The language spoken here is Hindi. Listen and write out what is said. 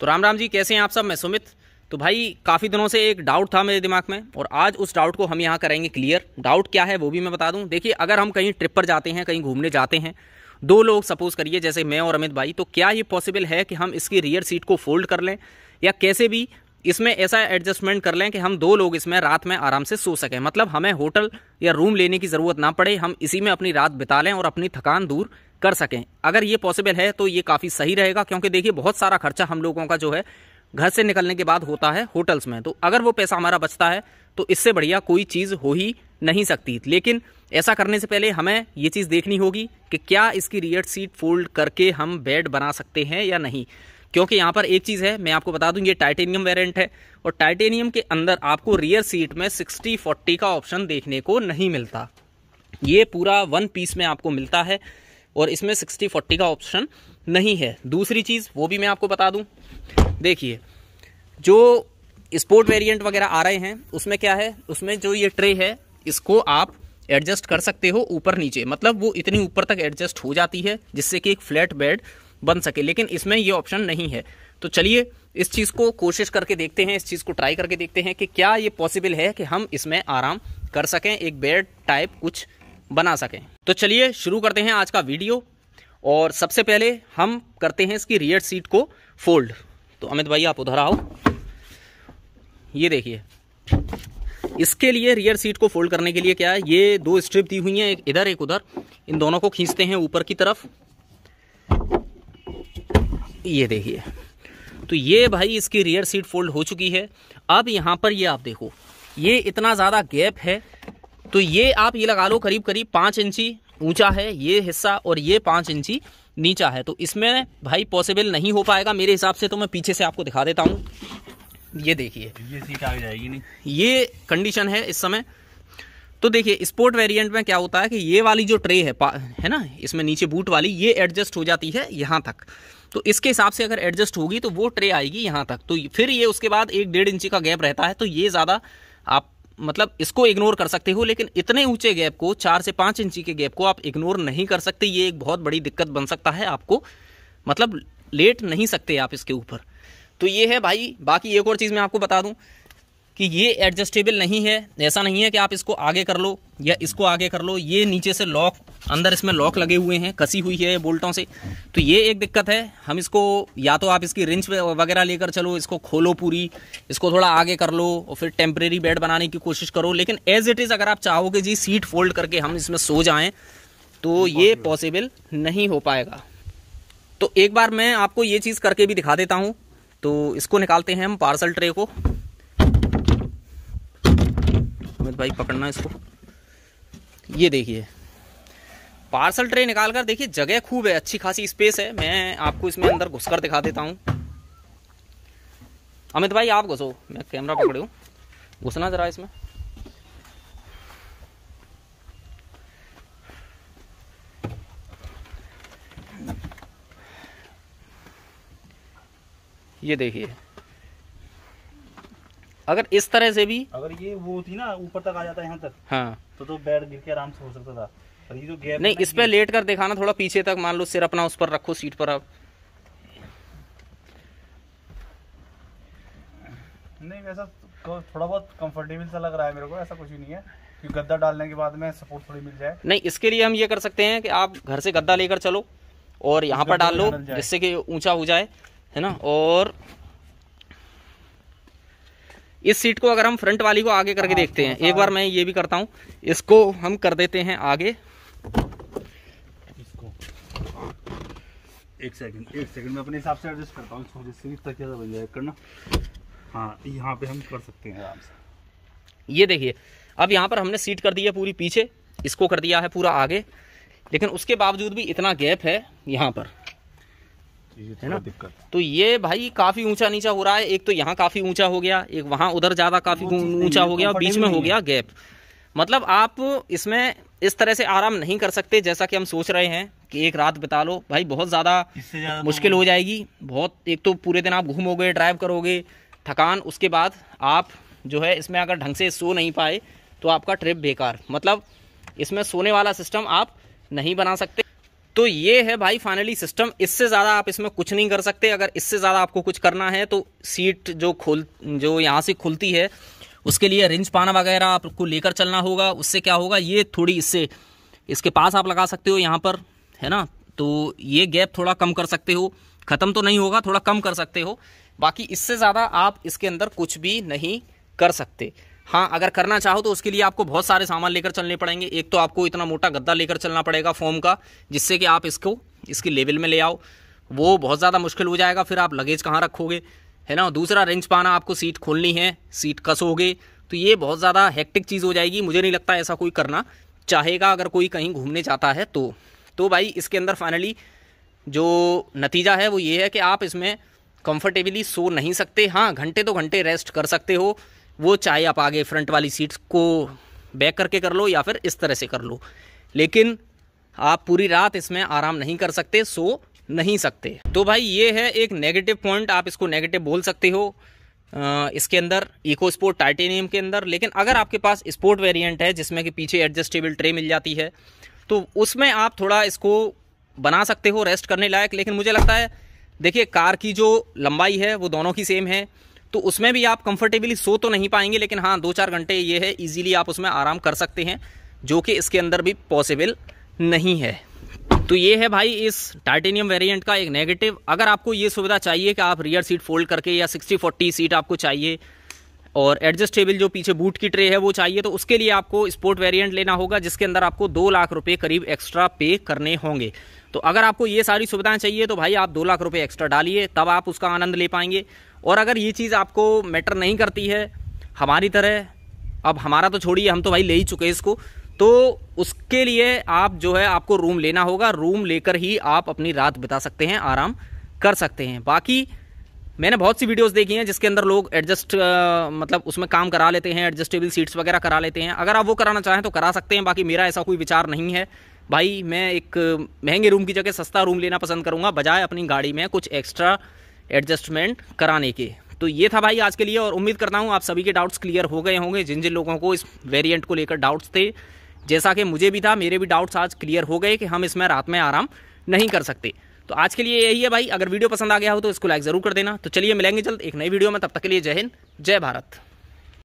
तो राम राम जी कैसे हैं आप सब मैं सुमित तो भाई काफ़ी दिनों से एक डाउट था मेरे दिमाग में और आज उस डाउट को हम यहाँ करेंगे क्लियर डाउट क्या है वो भी मैं बता दूँ देखिए अगर हम कहीं ट्रिप पर जाते हैं कहीं घूमने जाते हैं दो लोग सपोज करिए जैसे मैं और अमित भाई तो क्या ये पॉसिबल है कि हम इसकी रियर सीट को फोल्ड कर लें या कैसे भी इसमें ऐसा एडजस्टमेंट कर लें कि हम दो लोग इसमें रात में आराम से सो सकें मतलब हमें होटल या रूम लेने की ज़रूरत ना पड़े हम इसी में अपनी रात बिता लें और अपनी थकान दूर कर सकें अगर ये पॉसिबल है तो ये काफ़ी सही रहेगा क्योंकि देखिए बहुत सारा खर्चा हम लोगों का जो है घर से निकलने के बाद होता है होटल्स में तो अगर वो पैसा हमारा बचता है तो इससे बढ़िया कोई चीज़ हो ही नहीं सकती लेकिन ऐसा करने से पहले हमें ये चीज़ देखनी होगी कि क्या इसकी रियर सीट फोल्ड करके हम बेड बना सकते हैं या नहीं क्योंकि यहाँ पर एक चीज़ है मैं आपको बता दूँ ये टाइटेनियम वेरियंट है और टाइटेनियम के अंदर आपको रियर सीट में सिक्सटी फोर्टी का ऑप्शन देखने को नहीं मिलता ये पूरा वन पीस में आपको मिलता है और इसमें सिक्सटी फोर्टी का ऑप्शन नहीं है दूसरी चीज़ वो भी मैं आपको बता दूँ देखिए जो स्पोर्ट वेरिएंट वगैरह आ रहे हैं उसमें क्या है उसमें जो ये ट्रे है इसको आप एडजस्ट कर सकते हो ऊपर नीचे मतलब वो इतनी ऊपर तक एडजस्ट हो जाती है जिससे कि एक फ्लैट बेड बन सके लेकिन इसमें ये ऑप्शन नहीं है तो चलिए इस चीज़ को कोशिश करके देखते हैं इस चीज़ को ट्राई करके देखते हैं कि क्या ये पॉसिबल है कि हम इसमें आराम कर सकें एक बेड टाइप कुछ बना सकें तो चलिए शुरू करते हैं आज का वीडियो और सबसे पहले हम करते हैं इसकी रियर सीट को फोल्ड तो अमित भाई आप उधर आओ ये देखिए इसके लिए रियर सीट को फोल्ड करने के लिए क्या है ये दो स्ट्रिप दी हुई हैं एक इधर एक उधर इन दोनों को खींचते हैं ऊपर की तरफ ये देखिए तो ये भाई इसकी रियर सीट फोल्ड हो चुकी है अब यहाँ पर ये आप देखो ये इतना ज़्यादा गैप है तो ये आप ये लगा लो करीब करीब पाँच इंची ऊंचा है ये हिस्सा और ये पाँच इंची नीचा है तो इसमें भाई पॉसिबल नहीं हो पाएगा मेरे हिसाब से तो मैं पीछे से आपको दिखा देता हूँ ये देखिए ये सीट आ जाएगी नहीं ये कंडीशन है इस समय तो देखिए स्पोर्ट वेरिएंट में क्या होता है कि ये वाली जो ट्रे है है ना इसमें नीचे बूट वाली ये एडजस्ट हो जाती है यहाँ तक तो इसके हिसाब से अगर एडजस्ट होगी तो वो ट्रे आएगी यहाँ तक तो फिर ये उसके बाद एक डेढ़ इंची का गैप रहता है तो ये ज़्यादा मतलब इसको इग्नोर कर सकते हो लेकिन इतने ऊंचे गैप को चार से पांच इंची के गैप को आप इग्नोर नहीं कर सकते ये एक बहुत बड़ी दिक्कत बन सकता है आपको मतलब लेट नहीं सकते आप इसके ऊपर तो ये है भाई बाकी एक और चीज़ मैं आपको बता दूं कि ये एडजस्टेबल नहीं है ऐसा नहीं है कि आप इसको आगे कर लो या इसको आगे कर लो ये नीचे से लॉक अंदर इसमें लॉक लगे हुए हैं कसी हुई है बोल्टों से तो ये एक दिक्कत है हम इसको या तो आप इसकी रिंच वगैरह लेकर चलो इसको खोलो पूरी इसको थोड़ा आगे कर लो और फिर टेम्परेरी बेड बनाने की कोशिश करो लेकिन एज इट इज़ अगर आप चाहोगे जी सीट फोल्ड करके हम इसमें सो जाएँ तो ये पॉसिबल नहीं हो पाएगा तो एक बार मैं आपको ये चीज़ करके भी दिखा देता हूँ तो इसको निकालते हैं हम पार्सल ट्रे को अमित भाई पकड़ना इसको ये देखिए पार्सल ट्रे निकाल कर देखिए जगह खूब है अच्छी खासी स्पेस है मैं आपको इसमें अंदर घुस कर दिखा देता हूँ अमित भाई आप घुसो मैं कैमरा पकड़े हूँ घुसना ज़रा इसमें ये देखिए अगर इस तरह से भी अगर ये वो थी ना ऊपर तक आ जाता है यहाँ तक हाँ तो तो बेड गिर के आराम से हो सकता था पर ये जो गैप नहीं इस पे लेट कर दिखाना थोड़ा पीछे तक मान लो सिर अपना उस पर रखो सीट पर अब नहीं वैसा तो थोड़ा बहुत कंफर्टेबल सा लग रहा है मेरे को ऐसा कुछ भी नहीं है क्योंकि गद्दा डालने के बाद में सपोर्ट थोड़ी मिल जाए नहीं इसके लिए हम ये कर सकते हैं कि आप घर से गद्दा लेकर चलो और यहाँ पर डाल लो जिससे कि ऊंचा हो जाए है ना और इस सीट को अगर हम फ्रंट वाली को आगे करके हाँ, देखते हैं एक बार मैं ये भी करता हूँ इसको हम कर देते हैं आगे इसको एक सेकंड एक सेकंड मैं अपने हिसाब से एडजस्ट करता हूँ जिससे भी तकिया बन जाए करना हाँ यहाँ पे हम कर सकते हैं आराम से ये देखिए अब यहाँ पर हमने सीट कर दी है पूरी पीछे इसको कर दिया है पूरा आगे लेकिन उसके बावजूद भी इतना गैप है यहाँ पर है ना तो ये भाई काफी ऊंचा नीचा हो रहा है एक तो यहाँ काफी ऊंचा हो गया एक वहाँ उधर ज्यादा काफी ऊंचा हो गया बीच में हो गया गैप मतलब आप इसमें इस तरह से आराम नहीं कर सकते जैसा कि हम सोच रहे हैं कि एक रात बिता लो भाई बहुत ज़्यादा तो मुश्किल हो जाएगी बहुत एक तो पूरे दिन आप घूमोगे ड्राइव करोगे थकान उसके बाद आप जो है इसमें अगर ढंग से सो नहीं पाए तो आपका ट्रिप बेकार मतलब इसमें सोने वाला सिस्टम आप नहीं बना सकते तो ये है भाई फाइनली सिस्टम इससे ज़्यादा आप इसमें कुछ नहीं कर सकते अगर इससे ज़्यादा आपको कुछ करना है तो सीट जो खोल जो यहाँ से खुलती है उसके लिए रिंच पाना वगैरह आपको लेकर चलना होगा उससे क्या होगा ये थोड़ी इससे इसके पास आप लगा सकते हो यहाँ पर है ना तो ये गैप थोड़ा कम कर सकते हो ख़त्म तो नहीं होगा थोड़ा कम कर सकते हो बाकी इससे ज़्यादा आप इसके अंदर कुछ भी नहीं कर सकते हाँ अगर करना चाहो तो उसके लिए आपको बहुत सारे सामान लेकर चलने पड़ेंगे एक तो आपको इतना मोटा गद्दा लेकर चलना पड़ेगा फोम का जिससे कि आप इसको इसकी लेवल में ले आओ वो बहुत ज़्यादा मुश्किल हो जाएगा फिर आप लगेज कहाँ रखोगे है ना दूसरा रेंज पाना आपको सीट खोलनी है सीट कसोगे तो ये बहुत ज़्यादा हेक्टिक चीज़ हो जाएगी मुझे नहीं लगता ऐसा कोई करना चाहेगा अगर कोई कहीं घूमने जाता है तो तो भाई इसके अंदर फाइनली जो नतीजा है वो ये है कि आप इसमें कंफर्टेबली सो नहीं सकते हाँ घंटे तो घंटे रेस्ट कर सकते हो वो चाहे आप आगे फ्रंट वाली सीट्स को बैक करके कर लो या फिर इस तरह से कर लो लेकिन आप पूरी रात इसमें आराम नहीं कर सकते सो नहीं सकते तो भाई ये है एक नेगेटिव पॉइंट आप इसको नेगेटिव बोल सकते हो इसके अंदर इको स्पोर्ट टाइटेनियम के अंदर लेकिन अगर आपके पास स्पोर्ट वेरिएंट है जिसमें कि पीछे एडजस्टेबल ट्रे मिल जाती है तो उसमें आप थोड़ा इसको बना सकते हो रेस्ट करने लायक लेकिन मुझे लगता है देखिए कार की जो लंबाई है वो दोनों की सेम है तो उसमें भी आप कंफर्टेबली सो तो नहीं पाएंगे लेकिन हाँ दो चार घंटे ये है ईजिली आप उसमें आराम कर सकते हैं जो कि इसके अंदर भी पॉसिबल नहीं है तो ये है भाई इस टाइटेनियम वेरिएंट का एक नेगेटिव अगर आपको ये सुविधा चाहिए कि आप रियर सीट फोल्ड करके या सिक्सटी फोर्टी सीट आपको चाहिए और एडजस्टेबल जो पीछे बूट की ट्रे है वो चाहिए तो उसके लिए आपको स्पोर्ट वेरिएंट लेना होगा जिसके अंदर आपको दो लाख रुपए करीब एक्स्ट्रा पे करने होंगे तो अगर आपको ये सारी सुविधाएं चाहिए तो भाई आप दो लाख रुपए एक्स्ट्रा डालिए तब आप उसका आनंद ले पाएंगे और अगर ये चीज़ आपको मैटर नहीं करती है हमारी तरह अब हमारा तो छोड़िए हम तो भाई ले ही चुके इसको तो उसके लिए आप जो है आपको रूम लेना होगा रूम लेकर ही आप अपनी रात बिता सकते हैं आराम कर सकते हैं बाकी मैंने बहुत सी वीडियोस देखी हैं जिसके अंदर लोग एडजस्ट मतलब उसमें काम करा लेते हैं एडजस्टेबल सीट्स वगैरह करा लेते हैं अगर आप वो कराना चाहें तो करा सकते हैं बाकी मेरा ऐसा कोई विचार नहीं है भाई मैं एक महंगे रूम की जगह सस्ता रूम लेना पसंद करूँगा बजाय अपनी गाड़ी में कुछ एक्स्ट्रा एडजस्टमेंट कराने के तो ये था भाई आज के लिए और उम्मीद करता हूँ आप सभी के डाउट्स क्लियर हो गए होंगे जिन जिन लोगों को इस वेरिएंट को लेकर डाउट्स थे जैसा कि मुझे भी था मेरे भी डाउट्स आज क्लियर हो गए कि हम इसमें रात में आराम नहीं कर सकते तो आज के लिए यही है भाई अगर वीडियो पसंद आ गया हो तो इसको लाइक ज़रूर कर देना तो चलिए मिलेंगे जल्द एक नई वीडियो में तब तक के लिए जय हिंद जय भारत